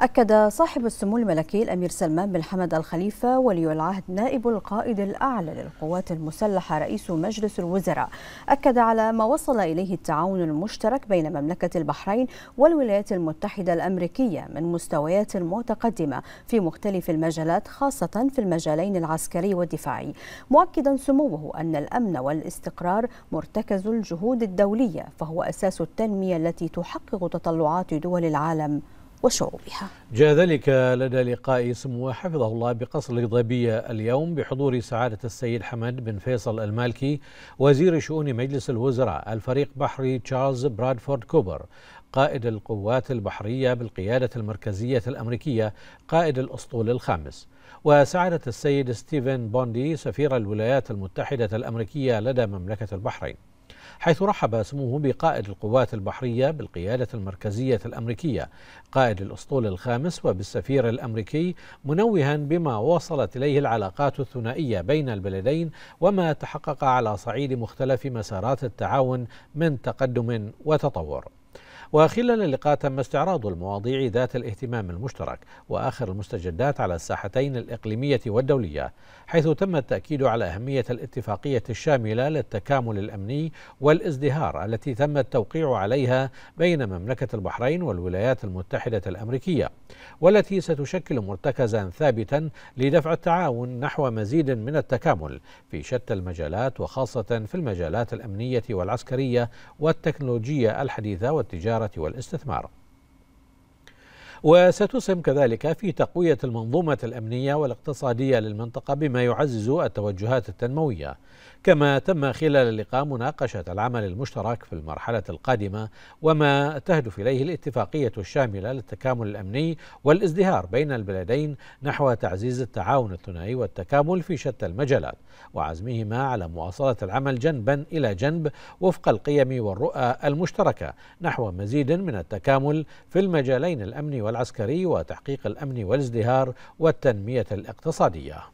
أكد صاحب السمو الملكي الأمير سلمان بن حمد الخليفة ولي العهد نائب القائد الأعلى للقوات المسلحة رئيس مجلس الوزراء أكد على ما وصل إليه التعاون المشترك بين مملكة البحرين والولايات المتحدة الأمريكية من مستويات متقدمة في مختلف المجالات خاصة في المجالين العسكري والدفاعي مؤكدا سموه أن الأمن والاستقرار مرتكز الجهود الدولية فهو أساس التنمية التي تحقق تطلعات دول العالم وشعوبها جاء ذلك لدى لقاء سموه حفظه الله بقصر القضيبية اليوم بحضور سعادة السيد حمد بن فيصل المالكي وزير شؤون مجلس الوزراء الفريق بحري تشارلز برادفورد كوبر قائد القوات البحرية بالقيادة المركزية الأمريكية قائد الأسطول الخامس وسعادة السيد ستيفن بوندي سفير الولايات المتحدة الأمريكية لدى مملكة البحرين حيث رحب سموه بقائد القوات البحرية بالقيادة المركزية الأمريكية قائد الأسطول الخامس وبالسفير الأمريكي منوها بما وصلت إليه العلاقات الثنائية بين البلدين وما تحقق على صعيد مختلف مسارات التعاون من تقدم وتطور وخلال اللقاء تم استعراض المواضيع ذات الاهتمام المشترك وآخر المستجدات على الساحتين الإقليمية والدولية حيث تم التأكيد على أهمية الاتفاقية الشاملة للتكامل الأمني والازدهار التي تم التوقيع عليها بين مملكة البحرين والولايات المتحدة الأمريكية والتي ستشكل مرتكزا ثابتا لدفع التعاون نحو مزيد من التكامل في شتى المجالات وخاصة في المجالات الأمنية والعسكرية والتكنولوجية الحديثة والتجارة والإستثمار وستسهم كذلك في تقوية المنظومة الأمنية والاقتصادية للمنطقة بما يعزز التوجهات التنموية كما تم خلال اللقاء مناقشة العمل المشترك في المرحلة القادمة وما تهدف إليه الاتفاقية الشاملة للتكامل الأمني والازدهار بين البلدين نحو تعزيز التعاون الثنائي والتكامل في شتى المجالات وعزمهما على مواصلة العمل جنبا إلى جنب وفق القيم والرؤى المشتركة نحو مزيد من التكامل في المجالين الأمني والأمن العسكري وتحقيق الأمن والازدهار والتنمية الاقتصادية